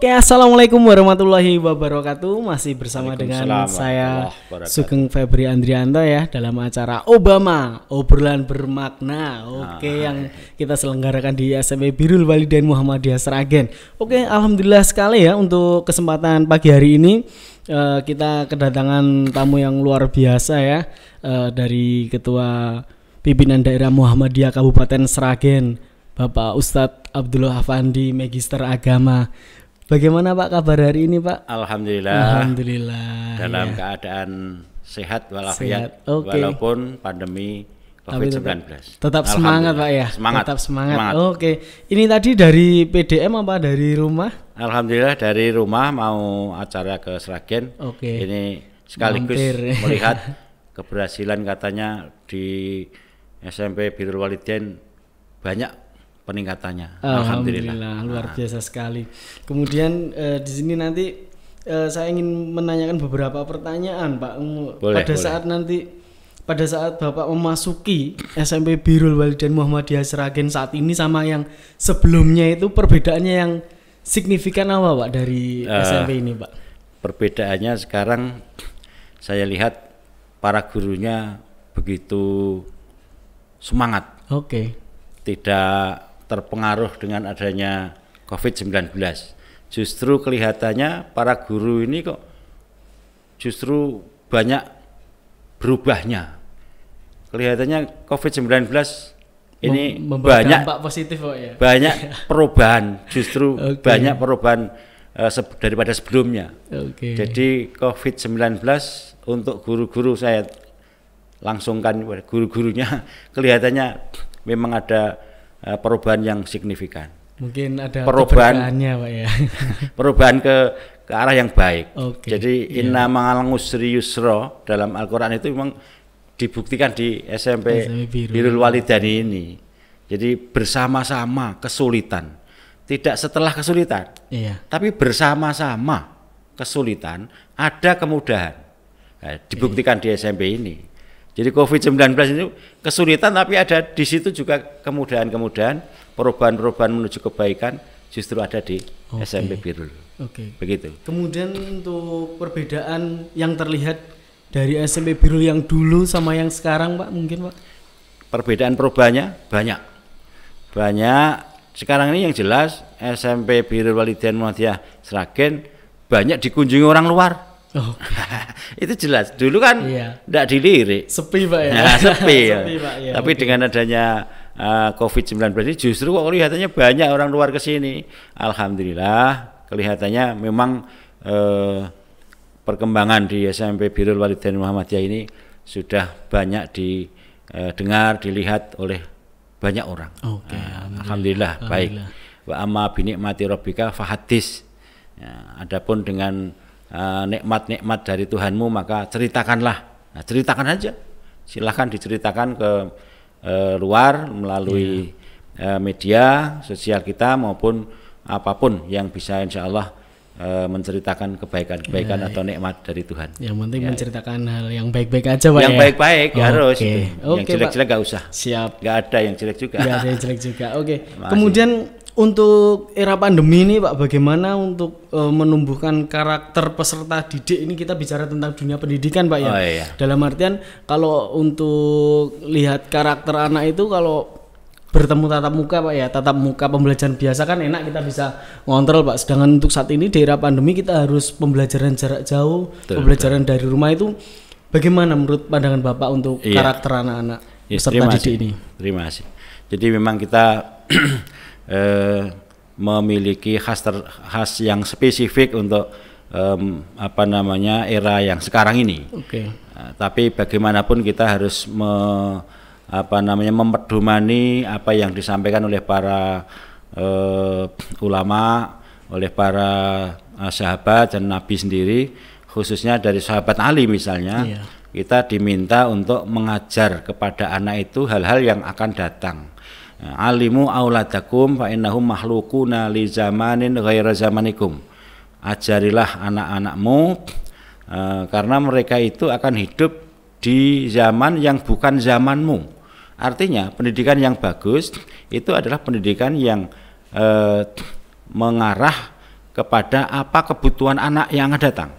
Oke, assalamualaikum warahmatullahi wabarakatuh. Masih bersama dengan saya Sugeng Febri Andrianto ya dalam acara Obama obrolan bermakna. Oke, okay, ah. yang kita selenggarakan di SMP Birul Walidain Muhammadiyah Seragen. Oke, okay, alhamdulillah sekali ya untuk kesempatan pagi hari ini uh, kita kedatangan tamu yang luar biasa ya uh, dari Ketua Pimpinan Daerah Muhammadiyah Kabupaten Seragen. Bapak Ustadz Abdullah Afandi, Magister Agama. Bagaimana Pak kabar hari ini Pak? Alhamdulillah. Alhamdulillah. Dalam ya. keadaan sehat walafiat Okay. walaupun pandemi COVID-19. Tetap, tetap semangat Pak ya. Semangat. Tetap semangat. semangat. Oke. Okay. Ini tadi dari PDM apa dari rumah? Alhamdulillah dari rumah mau acara ke Sragen. Oke. Okay. Ini sekaligus Mampir. melihat keberhasilan katanya di SMP Birul Walidin banyak peningkatannya. Alhamdulillah, Alhamdulillah luar nah. biasa sekali. Kemudian eh, di sini nanti eh, saya ingin menanyakan beberapa pertanyaan, Pak. Boleh, pada boleh. saat nanti pada saat Bapak memasuki SMP Birul Walidan Muhammadiyah Seragen saat ini sama yang sebelumnya itu perbedaannya yang signifikan apa, Pak, dari uh, eh, SMP ini, Pak? Perbedaannya sekarang saya lihat para gurunya begitu semangat. Oke. Okay. Tidak terpengaruh dengan adanya COVID-19. Justru kelihatannya para guru ini kok justru banyak berubahnya. Kelihatannya COVID-19 ini Mem banyak positif kok ya. Banyak perubahan, justru okay. banyak perubahan uh, daripada sebelumnya. Okay. Jadi COVID-19 untuk guru-guru saya langsungkan guru-gurunya kelihatannya memang ada Eh, perubahan yang signifikan. Mungkin ada perubahan Pak ya. perubahan ke ke arah yang baik. Okay. Jadi iya. inna ma'al usri yusro dalam Al-Qur'an itu memang dibuktikan di SMP, SMP Birul Walidani ini. Jadi bersama-sama kesulitan. Tidak setelah kesulitan. Iya. Tapi bersama-sama kesulitan ada kemudahan. Nah, dibuktikan iya. di SMP ini. Jadi COVID-19 itu kesulitan tapi ada di situ juga kemudahan-kemudahan, perubahan-perubahan menuju kebaikan justru ada di okay. SMP Birul. Oke. Okay. Begitu. Kemudian untuk perbedaan yang terlihat dari SMP Birul yang dulu sama yang sekarang, Pak, mungkin, Pak? Perbedaan perubahannya banyak. Banyak. Sekarang ini yang jelas SMP Birul Walidian Muhammadiyah Sragen banyak dikunjungi orang luar Oh. itu jelas. Dulu kan tidak iya. dilirik. Sepi pak ya. Nah, sepi. ya. pak, ya. Tapi okay. dengan adanya uh, eh, COVID-19 ini justru kok kelihatannya banyak orang luar ke sini. Alhamdulillah kelihatannya memang uh, perkembangan di SMP Birul Walidain Muhammadiyah ini sudah banyak didengar, eh, dilihat oleh banyak orang. Okay, nah, alhamdulillah, alhamdulillah, baik. Wa amma binikmati Robika fahadis. Ya, adapun dengan Eh, nikmat-nikmat dari Tuhanmu maka ceritakanlah. Nah, ceritakan aja. Silahkan diceritakan ke uh, luar melalui yeah. Iya. uh, media sosial kita maupun apapun yang bisa insya Allah eh, menceritakan kebaikan-kebaikan nah, atau nikmat dari Tuhan. Yang penting ya. menceritakan hal yang baik-baik aja, Pak. Yang ya? baik-baik ya? harus. Okay. yang jelek-jelek gak usah. Siap. gak ada yang jelek juga. Gak ada yang jelek juga. Oke. Okay. Kemudian untuk era pandemi ini Pak bagaimana untuk e, menumbuhkan karakter peserta didik ini kita bicara tentang dunia pendidikan Pak ya. Oh, iya. Dalam artian kalau untuk lihat karakter anak itu kalau bertemu tatap muka Pak ya, tatap muka pembelajaran biasa kan enak kita bisa ngontrol Pak. Sedangkan untuk saat ini di era pandemi kita harus pembelajaran jarak jauh, betul, pembelajaran betul. dari rumah itu bagaimana menurut pandangan Bapak untuk iya. karakter anak-anak ya, peserta didik ini? Terima kasih. Jadi memang kita eh, memiliki khas ter, khas yang spesifik untuk um, apa namanya era yang sekarang ini. Oke. Okay. Uh, eh, tapi bagaimanapun kita harus me, apa namanya memperdomani apa yang disampaikan oleh para uh, ulama, oleh para uh, sahabat dan nabi sendiri, khususnya dari sahabat Ali misalnya. Yeah. Kita diminta untuk mengajar kepada anak itu hal-hal yang akan datang alimu auladakum fa innahum mahlukuna li zamanin ghaira zamanikum ajarilah anak-anakmu eh, karena mereka itu akan hidup di zaman yang bukan zamanmu artinya pendidikan yang bagus itu adalah pendidikan yang uh, mengarah kepada apa kebutuhan anak yang akan datang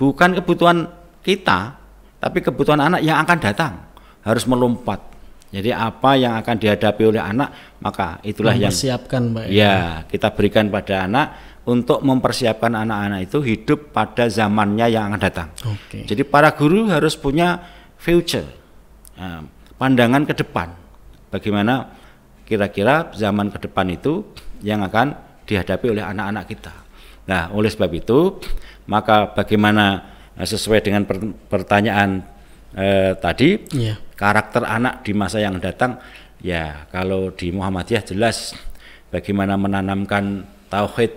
bukan kebutuhan kita tapi kebutuhan anak yang akan datang harus melompat jadi apa yang akan dihadapi oleh anak, maka itulah yang yang Mbak. Ya. ya, kita berikan pada anak untuk mempersiapkan anak-anak itu hidup pada zamannya yang akan datang. Okay. Jadi para guru harus punya future, ya, pandangan ke depan. Bagaimana kira-kira zaman ke depan itu yang akan dihadapi oleh anak-anak kita. Nah, oleh sebab itu, maka bagaimana eh, sesuai dengan pertanyaan eh, tadi yeah. karakter anak di masa yang datang ya kalau di Muhammadiyah jelas bagaimana menanamkan tauhid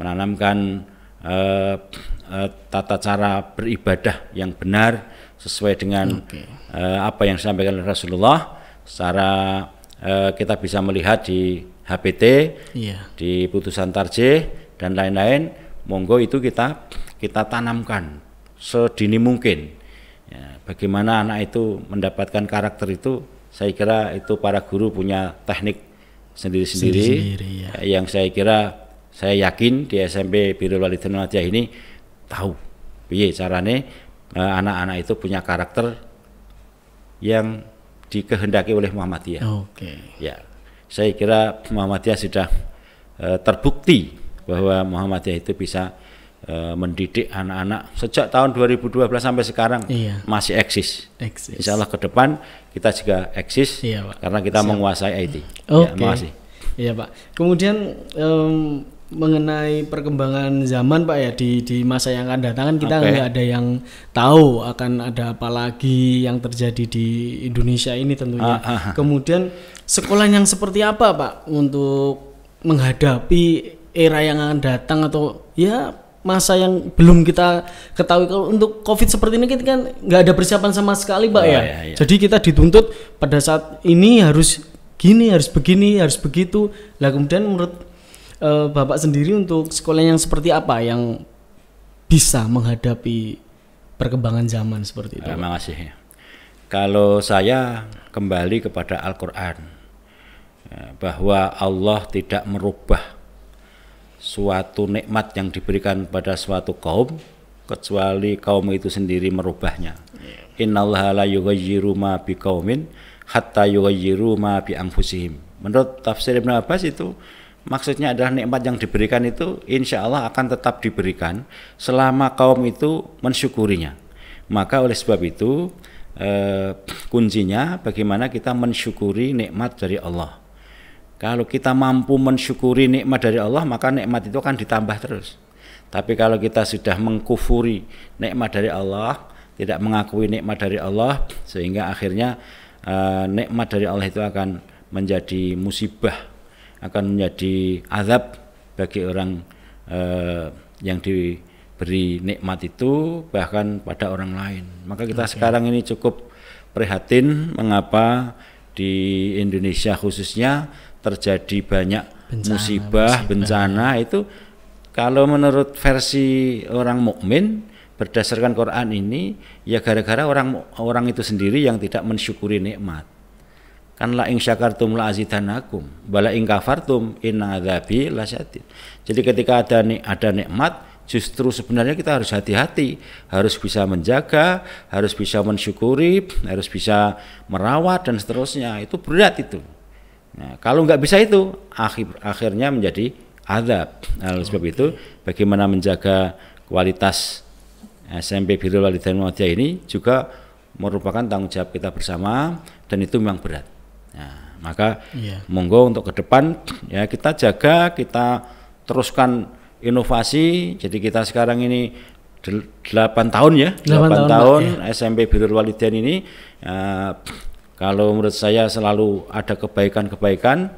menanamkan eh, eh, tata cara beribadah yang benar sesuai dengan okay. eh, apa yang disampaikan oleh Rasulullah secara eh, kita bisa melihat di HPT yeah. di putusan tarjih dan lain-lain monggo itu kita kita tanamkan sedini mungkin Ya, bagaimana anak itu mendapatkan karakter itu, saya kira itu para guru punya teknik sendiri-sendiri ya. ya. yang saya kira saya yakin di SMP Biro Walidin Natya ini tahu iya caranya e, anak-anak itu punya karakter yang dikehendaki oleh Muhammadiyah. Oke. Ya. Saya kira Muhammadiyah sudah e, terbukti bahwa Muhammadiyah itu bisa Eh, mendidik anak-anak sejak tahun 2012 sampai sekarang iya. masih eksis. eksis. Insya Allah ke depan kita juga eksis iya, Pak. karena kita Siap. menguasai IT. Ya, Oke. Okay. Ya, Iya Pak. Kemudian um, mengenai perkembangan zaman Pak ya di di masa yang akan datang kan kita okay. ada yang tahu akan ada apa lagi yang terjadi di Indonesia ini tentunya. Ah, ah, ah. Kemudian sekolah yang seperti apa Pak untuk menghadapi era yang akan datang atau ya masa yang belum kita ketahui kalau untuk covid seperti ini kita kan nggak ada persiapan sama sekali pak oh, ya. iya, iya. jadi kita dituntut pada saat ini harus gini harus begini harus begitu lah kemudian menurut uh, bapak sendiri untuk sekolah yang seperti apa yang bisa menghadapi perkembangan zaman seperti itu terima kasih kalau saya kembali kepada Al-Quran eh, bahwa Allah tidak merubah suatu nikmat yang diberikan pada suatu kaum kecuali kaum itu sendiri merubahnya. Iya. Innallaha la yughayyiru ma biqaumin hatta yughayyiru ma bi anfusihim. Menurut tafsir Ibnu Abbas itu maksudnya adalah nikmat yang diberikan itu insya Allah akan tetap diberikan selama kaum itu mensyukurinya. Maka oleh sebab itu eh, kuncinya bagaimana kita mensyukuri nikmat dari Allah kalau kita mampu mensyukuri nikmat dari Allah, maka nikmat itu akan ditambah terus. Tapi kalau kita sudah mengkufuri nikmat dari Allah, tidak mengakui nikmat dari Allah, sehingga akhirnya uh, nikmat dari Allah itu akan menjadi musibah, akan menjadi azab bagi orang uh, yang diberi nikmat itu, bahkan pada orang lain. Maka kita okay. sekarang ini cukup prihatin mengapa di Indonesia khususnya terjadi banyak bencana, musibah, musibah, bencana itu kalau menurut versi orang mukmin berdasarkan Quran ini ya gara-gara orang orang itu sendiri yang tidak mensyukuri nikmat. Kan la ing syakartum la azidanakum, bala ing kafartum inna adzabi lasyadid. Jadi ketika ada ada nikmat Justru sebenarnya kita harus hati-hati, harus bisa menjaga, harus bisa mensyukuri, harus bisa merawat dan seterusnya. Itu berat itu. Nah, kalau nggak bisa itu akhir akhirnya menjadi adab. Nah, oleh sebab itu bagaimana menjaga kualitas SMP Birul Walidain Muhammadiyah ini juga merupakan tanggung jawab kita bersama dan itu memang berat. Nah, maka yeah. monggo untuk ke depan ya kita jaga, kita teruskan inovasi. Jadi kita sekarang ini 8 tahun ya, 8, 8 tahun, tahun ya. SMP Birul Walidain ini uh, kalau menurut saya selalu ada kebaikan-kebaikan.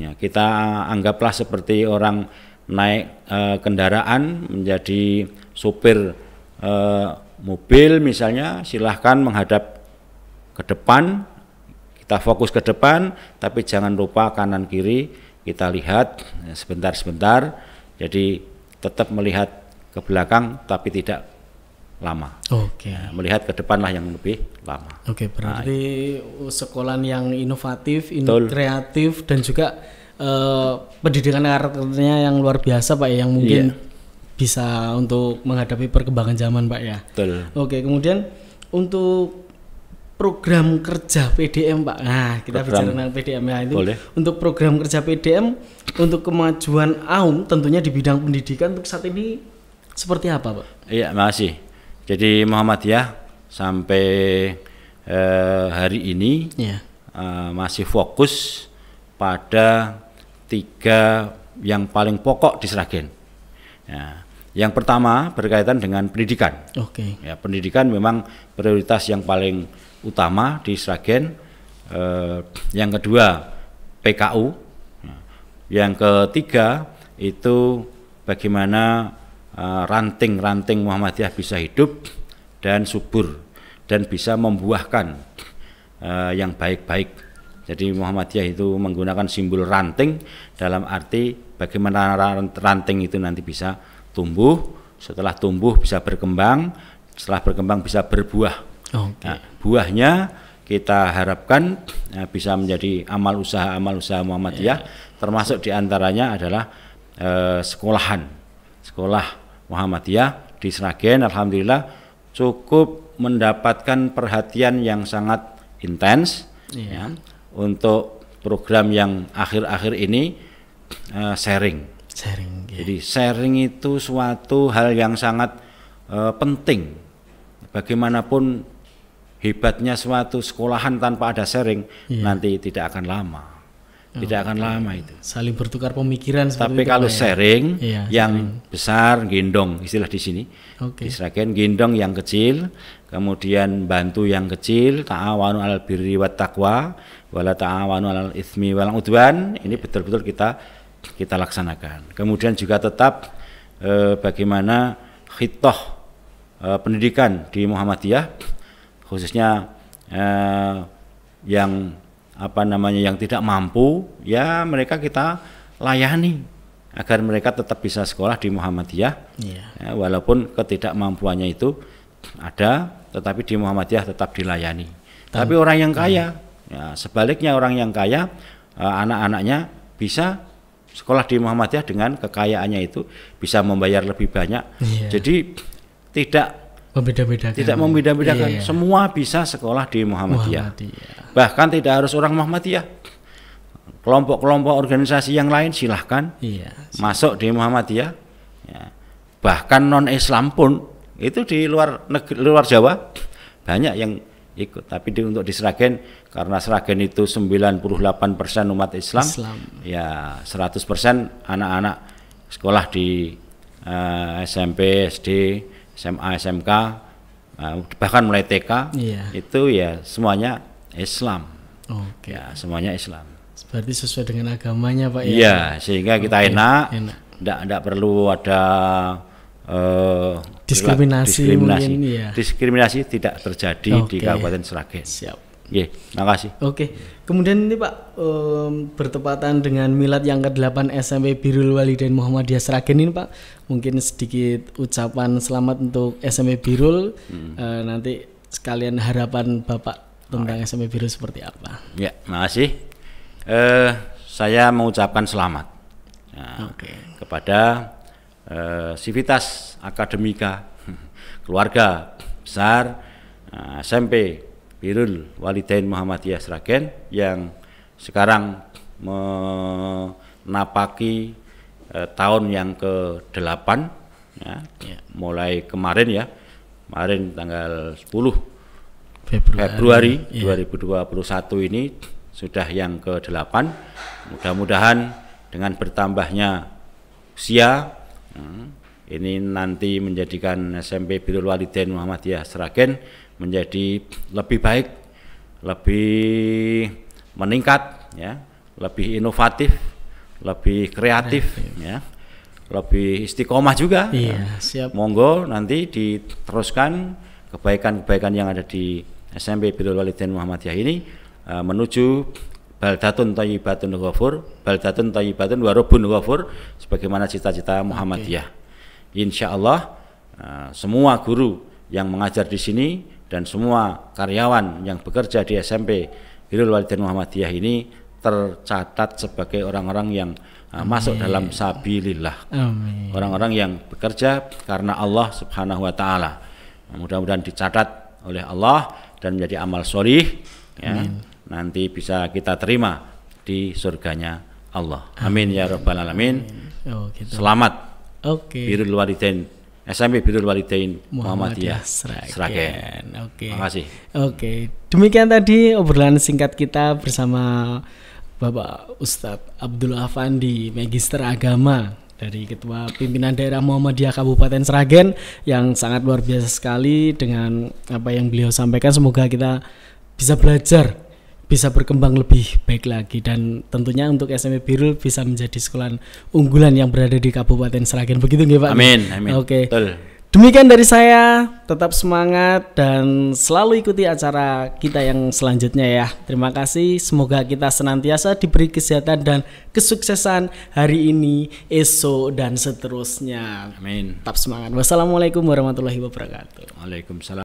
Ya, kita anggaplah seperti orang naik uh, kendaraan menjadi supir uh, mobil misalnya, silahkan menghadap ke depan. Kita fokus ke depan, tapi jangan lupa kanan kiri kita lihat ya, sebentar-sebentar jadi tetap melihat ke belakang tapi tidak lama. Oke. Okay. Nah, melihat ke depanlah yang lebih lama. Oke, okay, berarti nah, sekolah yang inovatif, in betul. kreatif dan juga uh, pendidikan karakternya yang luar biasa Pak ya, yang mungkin yeah. bisa untuk menghadapi perkembangan zaman Pak ya. Betul. Oke, okay, kemudian untuk program kerja PDM Pak. Nah, kita program. bicara tentang PDM ya nah, itu. Boleh. Untuk program kerja PDM untuk kemajuan AUM tentunya di bidang pendidikan untuk saat ini seperti apa, Pak? Iya, masih. Jadi Muhammad Muhammadiyah sampai eh, hari ini ya. eh, masih fokus pada tiga yang paling pokok di Sragen. Ya. Yang pertama berkaitan dengan pendidikan. Oke. Ya, pendidikan memang prioritas yang paling utama di Sragen. Eh, yang kedua PKU yang ketiga itu bagaimana eh, ranting-ranting uh, Muhammadiyah bisa hidup dan subur dan bisa membuahkan uh, yang baik-baik. Jadi Muhammadiyah itu menggunakan simbol ranting dalam arti bagaimana ranting itu nanti bisa tumbuh, setelah tumbuh bisa berkembang, setelah berkembang bisa berbuah. Okay. Nah, buahnya kita harapkan uh, bisa menjadi amal usaha amal usaha Muhammadiyah yeah termasuk diantaranya adalah e, sekolahan sekolah Muhammadiyah di Sragen Alhamdulillah cukup mendapatkan perhatian yang sangat intens iya. ya, untuk program yang akhir-akhir ini e, sharing sharing ya. jadi sharing itu suatu hal yang sangat e, penting bagaimanapun hebatnya suatu sekolahan tanpa ada sharing iya. nanti tidak akan lama tidak akan lama itu saling bertukar pemikiran tapi itu kalau ya? sharing iya, yang sharing. besar gendong istilah di sini okay. di gendong yang kecil kemudian bantu yang kecil ta'awanu al birri wat taqwa wala ta'awanu al ismi wal udwan ini betul-betul kita kita laksanakan kemudian juga tetap eh, bagaimana hitoh eh, pendidikan di Muhammadiyah khususnya eh, yang apa namanya yang tidak mampu ya mereka kita layani agar mereka tetap bisa sekolah di Muhammadiyah yeah. ya, walaupun ketidakmampuannya itu ada tetapi di Muhammadiyah tetap dilayani Tan tapi orang yang kaya iya. ya, sebaliknya orang yang kaya eh, anak-anaknya bisa sekolah di Muhammadiyah dengan kekayaannya itu bisa membayar lebih banyak yeah. jadi tidak membeda-bedakan. Tidak membeda-bedakan. Iya, Semua bisa sekolah di Muhammadiyah. Muhammadiyah. Bahkan tidak harus orang Muhammadiyah. Kelompok-kelompok organisasi yang lain silahkan iya, masuk di Muhammadiyah. Ya. Bahkan non Islam pun itu di luar negeri, luar Jawa banyak yang ikut. Tapi di, untuk di Sragen karena Sragen itu 98% umat Islam, Islam. ya 100% anak-anak sekolah di uh, eh, SMP, SD, SMA SMK eh, bahkan mulai TK iya. itu ya semuanya Islam Oke. Ya, semuanya Islam. Berarti sesuai dengan agamanya, Pak ya. Iya, sehingga kita okay. enak. Enak. Enggak enggak perlu ada uh, diskriminasi diskriminasi. Mungkin, ya. Diskriminasi tidak terjadi okay. di Kabupaten Sragen. Siap. Iya, makasih. Oke. Kemudian ini Pak um, bertepatan dengan milad yang ke-8 SMP Birul Walidain Muhammadiyah Sragen ini Pak, mungkin sedikit ucapan selamat untuk SMP Birul. Hmm. Uh, nanti sekalian harapan Bapak tentang okay. SMP Birul seperti apa? Ya, makasih. Uh, saya mengucapkan selamat nah, okay. kepada uh, Sivitas Akademika keluarga besar uh, SMP Birul Walidain Muhammadiyah Sragen yang sekarang menapaki eh, tahun yang ke-8 ya, ya. mulai kemarin ya kemarin tanggal 10 Februari, Februari ya. 2021 ini sudah yang ke-8 mudah-mudahan dengan bertambahnya usia hmm, ini nanti menjadikan SMP Birul Walidain Muhammadiyah Sragen menjadi lebih baik, lebih meningkat, ya, lebih inovatif, lebih kreatif, kreatif. ya, lebih istiqomah juga. Iya, ya. siap. Monggo nanti diteruskan kebaikan-kebaikan yang ada di SMP Bidul Walidin Muhammadiyah ini uh, menuju baldatun thayyibatun ghafur baldatun thayyibatun warobun ghafur sebagaimana cita-cita Muhammadiyah. Okay. Insya Allah uh, semua guru yang mengajar di sini dan semua karyawan yang bekerja di SMP Hirul Walidin Muhammadiyah ini tercatat sebagai orang-orang yang uh, masuk dalam sabilillah. Orang-orang yang bekerja karena Allah Subhanahu wa taala. Mudah-mudahan dicatat oleh Allah dan menjadi amal solih ya. Nanti bisa kita terima di surganya Allah. Amin, Amin. ya rabbal alamin. Oh, gitu. Selamat. Oke. Okay. Walidin SMP Bidul Walidain Muhammadiyah Sragen. Sragen. Oke. Okay. Makasih. Oke. Okay. Demikian tadi obrolan singkat kita bersama Bapak Ustadz Abdul Afan Magister Agama dari Ketua Pimpinan Daerah Muhammadiyah Kabupaten Sragen yang sangat luar biasa sekali dengan apa yang beliau sampaikan. Semoga kita bisa belajar bisa berkembang lebih baik lagi dan tentunya untuk SMP e Birul bisa menjadi sekolah unggulan yang berada di Kabupaten Seragen begitu nggih Pak? Amin amin. Oke. Okay. Betul. Demikian dari saya, tetap semangat dan selalu ikuti acara kita yang selanjutnya ya. Terima kasih, semoga kita senantiasa diberi kesehatan dan kesuksesan hari ini, esok dan seterusnya. Amin. Tetap semangat. Wassalamualaikum warahmatullahi wabarakatuh. Waalaikumsalam.